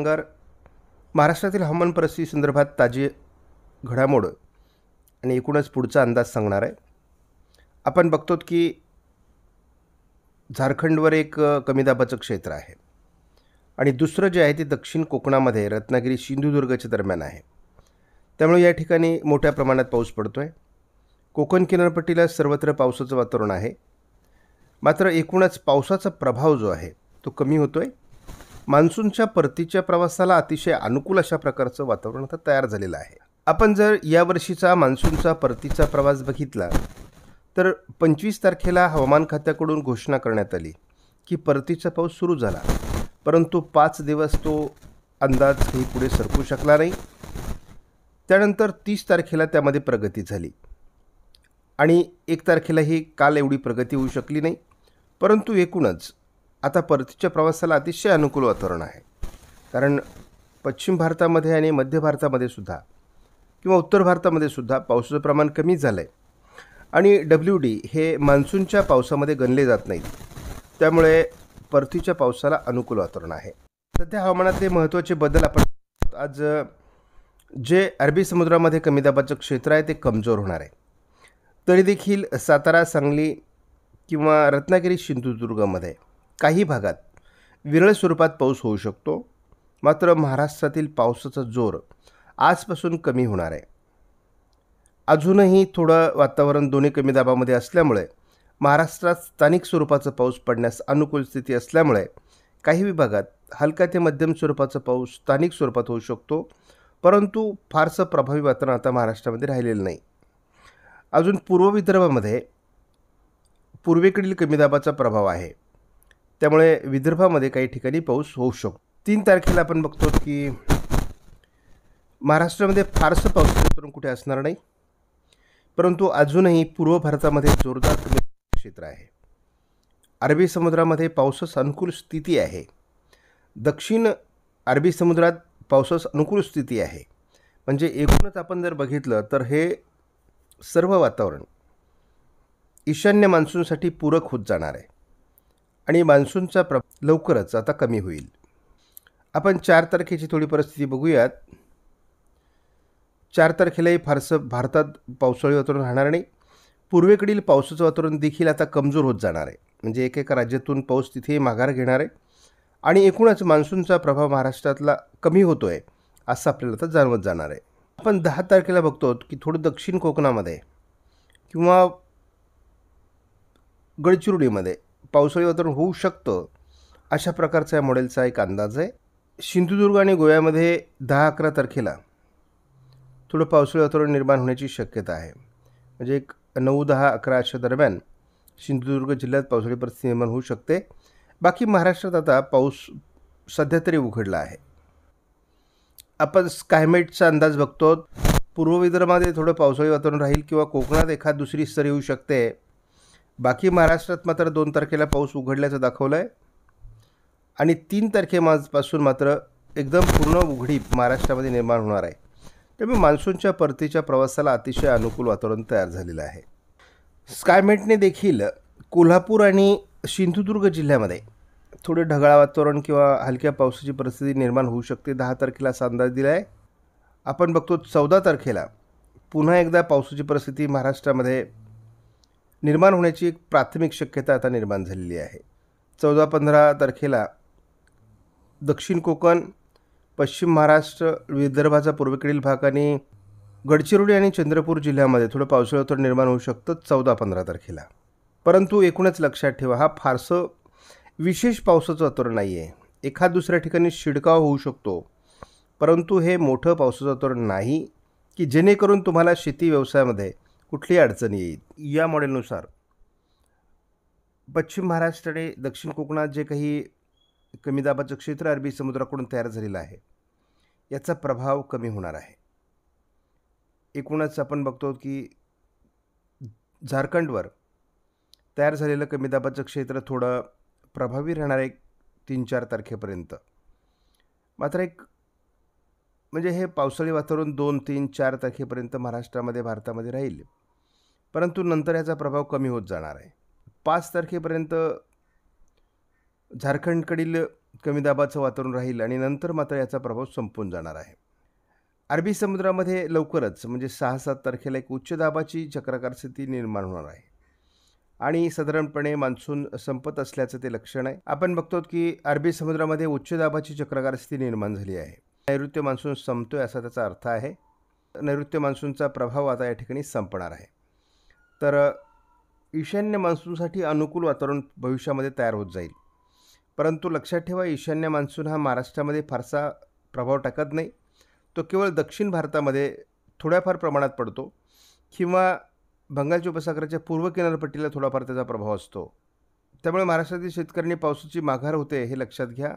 कामगार महाराष्ट्रातील हवामान परिस्थिती संदर्भात ताजी घडामोड आणि एकूणच पुढचा अंदाज सांगणार आहे आपण बघतो की झारखंडवर एक कमी दाबाचं क्षेत्र आहे आणि दुसरं जे आहे ते दक्षिण कोकणामध्ये रत्नागिरी सिंधुदुर्गच्या दरम्यान आहे त्यामुळे या ठिकाणी मोठ्या प्रमाणात पाऊस पडतो आहे कोकण किनारपट्टीला सर्वत्र पावसाचं वातावरण आहे मात्र एकूणच पावसाचा प्रभाव जो आहे तो कमी होतो आहे मान्सूनच्या परतीच्या प्रवासाला अतिशय अनुकूल अशा प्रकारचं वातावरण आता तयार झालेलं आहे आपण जर यावर्षीचा मान्सूनचा परतीचा प्रवास बघितला तर पंचवीस तारखेला हवामान खात्याकडून घोषणा करण्यात आली की परतीचा पाऊस सुरू झाला परंतु पाच दिवस तो अंदाज काही पुढे सरकू शकला नाही त्यानंतर तीस तारखेला त्यामध्ये प्रगती झाली आणि एक तारखेलाही काल एवढी प्रगती होऊ शकली नाही परंतु एकूणच आता परतीच्या प्रवासाला अतिशय अनुकूल वातावरण आहे कारण पश्चिम भारतामध्ये आणि मध्य भारतामध्ये सुद्धा किंवा उत्तर भारतामध्ये सुद्धा पावसाचं प्रमाण कमी झालं आहे आणि डब्ल्यू डी हे मान्सूनच्या पावसामध्ये गणले जात नाहीत त्यामुळे परतीच्या पावसाला अनुकूल वातावरण आहे सध्या हवामानातले महत्त्वाचे बदल आपण आज जे अरबी समुद्रामध्ये कमी दाबाचं क्षेत्र आहे ते कमजोर होणार आहे तरी देखील सातारा सांगली किंवा रत्नागिरी सिंधुदुर्गमध्ये काही भागात विरळ स्वरूपात पाऊस होऊ शकतो मात्र महाराष्ट्रातील पावसाचा जोर आजपासून कमी होणार आहे अजूनही थोडं वातावरण दोन्ही कमी दाबामध्ये असल्यामुळे महाराष्ट्रात स्थानिक स्वरूपाचा पाऊस पडण्यास अनुकूल स्थिती असल्यामुळे काही विभागात हलका ते मध्यम स्वरूपाचा पाऊस स्थानिक स्वरूपात होऊ शकतो परंतु फारसं प्रभावी वातावरण आता महाराष्ट्रामध्ये राहिलेलं नाही अजून पूर्व विदर्भामध्ये पूर्वेकडील कमी दाबाचा प्रभाव आहे त्यामुळे विदर्भामध्ये काही ठिकाणी पाऊस होऊ शकतो तीन तारखेला आपण बघतो की महाराष्ट्रामध्ये फारसं पाऊस करून कुठे असणार नाही परंतु अजूनही पूर्व भारतामध्ये जोरदार क्षेत्र आहे अरबी समुद्रामध्ये पावसास अनुकूल स्थिती आहे दक्षिण अरबी समुद्रात पावसास अनुकूल स्थिती आहे म्हणजे एकूणच आपण जर बघितलं तर हे सर्व वातावरण ईशान्य मान्सूनसाठी पूरक होत जाणार आहे आणि मान्सूनचा प्र लवकरच आता कमी होईल आपण चार तारखेची थोडी परिस्थिती बघूयात चार तारखेलाही फारसं भारतात पावसाळी वातावरण राहणार नाही पूर्वेकडील पावसाचं वातावरण देखील आता कमजोर होत जाणार आहे म्हणजे एकेका राज्यातून पाऊस तिथेही माघार घेणार आहे आणि एकूणच मान्सूनचा प्रभाव महाराष्ट्रातला कमी होतो आहे असं आपल्याला आता जाणवत जाणार आहे आपण दहा तारखेला बघतो की थोडं दक्षिण कोकणामध्ये किंवा गडचिरोलीमध्ये पावसाळी वातावरण होऊ शकतं अशा प्रकारचा या मॉडेलचा एक अंदाज आहे सिंधुदुर्ग आणि गोव्यामध्ये दहा अकरा तारखेला थोडं पावसाळी वातावरण निर्माण होण्याची शक्यता आहे म्हणजे एक नऊ दहा अकरा अशा दरम्यान सिंधुदुर्ग जिल्ह्यात पावसाळी परिस्थिती निर्माण होऊ शकते बाकी महाराष्ट्रात आता पाऊस सध्या तरी उघडला आहे आपण स्कायमेटचा अंदाज बघतो पूर्व विदर्भामध्ये थोडं पावसाळी वातावरण राहील किंवा कोकणात एखाद दुसरी स्तर येऊ शकते बाकी महाराष्ट्रात मात्र दोन तारखेला पाऊस उघडल्याचं दाखवलं आहे आणि तीन तारखेमापासून मात्र एकदम पूर्ण उघडी महाराष्ट्रामध्ये निर्माण होणार आहे त्यामुळे मान्सूनच्या परतीच्या प्रवासाला अतिशय अनुकूल वातावरण तयार झालेलं आहे स्कायमेटने देखील कोल्हापूर आणि सिंधुदुर्ग जिल्ह्यामध्ये थोडे ढगाळ वातावरण किंवा हलक्या पावसाची परिस्थिती निर्माण होऊ शकते दहा तारखेला असा अंदाज दिला आहे आपण बघतो चौदा तारखेला पुन्हा एकदा पावसाची परिस्थिती महाराष्ट्रामध्ये निर्माण होण्याची एक प्राथमिक शक्यता आता निर्माण झालेली आहे चौदा पंधरा तारखेला दक्षिण कोकण पश्चिम महाराष्ट्र विदर्भाचा पूर्वेकडील भाग आणि गडचिरोली आणि चंद्रपूर जिल्ह्यामध्ये थोडं पावसाळं थोडं निर्माण होऊ शकतं चौदा पंधरा तारखेला परंतु एकूणच लक्षात ठेवा हा फारसं विशेष पावसाचं अतर नाही आहे एखाद दुसऱ्या ठिकाणी शिडकाव होऊ शकतो परंतु हे मोठं पावसाचं अतर नाही की जेणेकरून तुम्हाला शेती व्यवसायामध्ये कुठली अडचण येईल या मॉडेलनुसार पश्चिम महाराष्ट्र आणि दक्षिण कोकणात जे काही कमी दाबाचं क्षेत्र अरबी समुद्राकडून तयार झालेलं आहे याचा प्रभाव कमी होणार आहे एकूणच आपण बघतो की झारखंडवर तयार झालेलं कमी दाबाचं क्षेत्र थोडं प्रभावी राहणार आहे तीन चार तारखेपर्यंत मात्र एक म्हणजे हे पावसाळी वातावरण दोन तीन चार तारखेपर्यंत महाराष्ट्रामध्ये भारतामध्ये राहील परंतु नंतर याचा प्रभाव कमी होत जाणार आहे पाच तारखेपर्यंत झारखंडकडील कमी दाबाचं वातावरण राहील आणि नंतर मात्र याचा प्रभाव संपून जाणार आहे अरबी समुद्रामध्ये लवकरच म्हणजे सहा सात तारखेला एक उच्च दाबाची चक्राकार स्थिती निर्माण होणार आहे आणि साधारणपणे मान्सून संपत असल्याचं ते लक्षण आहे आपण बघतो की अरबी समुद्रामध्ये उच्च दाबाची चक्राकार स्थिती निर्माण झाली आहे नैऋत्य मान्सून संपतोय असा त्याचा अर्थ आहे नैऋत्य मान्सूनचा प्रभाव आता या ठिकाणी संपणार आहे तर ईशान्य मान्सूनसाठी अनुकूल वातावरण भविष्यामध्ये तयार होत जाईल परंतु लक्षात ठेवा ईशान्य मान्सून हा महाराष्ट्रामध्ये फारसा प्रभाव टाकत नाही तो केवळ दक्षिण भारतामध्ये थोड्याफार प्रमाणात पडतो किंवा बंगालच्या उपसागराच्या पूर्व किनारपट्टीला थोडाफार त्याचा प्रभाव असतो त्यामुळे महाराष्ट्रातील शेतकऱ्यांनी पावसाची माघार होते हे लक्षात घ्या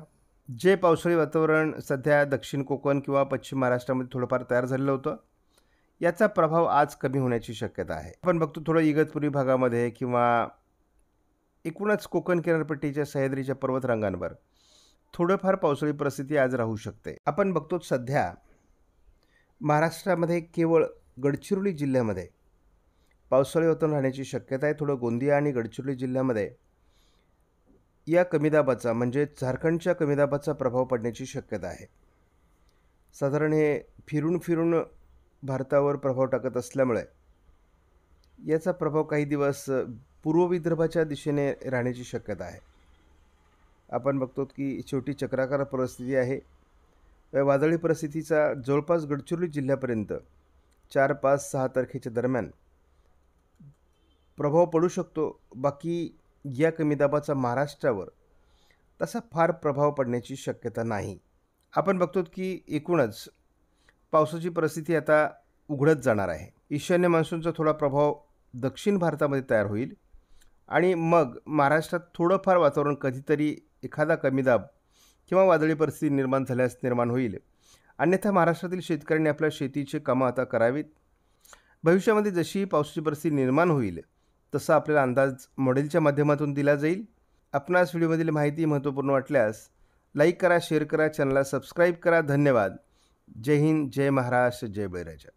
जे पावसाळी वातावरण सध्या दक्षिण कोकण किंवा पश्चिम महाराष्ट्रामध्ये थोडंफार तयार झालेलं होतं याचा प्रभाव आज कमी होण्याची शक्यता आहे आपण बघतो थोडं इगतपुरी भागामध्ये किंवा एकूणच कोकण किनारपट्टीच्या सह्याद्रीच्या पर्वतरांगांवर थोडंफार पावसाळी परिस्थिती आज राहू शकते आपण बघतो सध्या महाराष्ट्रामध्ये केवळ गडचिरोली जिल्ह्यामध्ये पावसाळी वातावरण राहण्याची शक्यता आहे थोडं गोंदिया आणि गडचिरोली जिल्ह्यामध्ये या कमीदाबाचा म्हणजे झारखंडच्या कमीदाबाचा प्रभाव पडण्याची शक्यता आहे साधारण हे फिरून फिरून भारतावर प्रभाव टाकत असल्यामुळे याचा प्रभाव काही दिवस पूर्व विदर्भाच्या दिशेने राहण्याची शक्यता आहे आपण बघतो की शेवटी चक्राकार परिस्थिती आहे वादळी परिस्थितीचा जवळपास गडचिरोली जिल्ह्यापर्यंत चार पाच सहा तारखेच्या दरम्यान प्रभाव पडू शकतो बाकी या कमी दाबाचा महाराष्ट्रावर तसा फार प्रभाव पडण्याची शक्यता नाही आपण बघतो की एकूणच पावसाची परिस्थिती आता उघडत जाणार आहे ईशान्य मान्सूनचा थोडा प्रभाव दक्षिण भारतामध्ये तयार होईल आणि मग महाराष्ट्रात थोडंफार वातावरण कधीतरी एखादा कमी दाब किंवा वादळी परिस्थिती निर्माण झाल्यास निर्माण होईल अन्यथा महाराष्ट्रातील शेतकऱ्यांनी आपल्या शेतीचे कामं आता करावीत भविष्यामध्ये जशी पावसाची परिस्थिती निर्माण होईल तसा आपल्याला अंदाज मॉडेलच्या माध्यमातून दिला जाईल आपणास व्हिडिओमधील माहिती महत्त्वपूर्ण वाटल्यास लाईक करा शेअर करा चॅनलला सबस्क्राईब करा धन्यवाद जय हिंद जय महाराष्ट्र जय बैराजा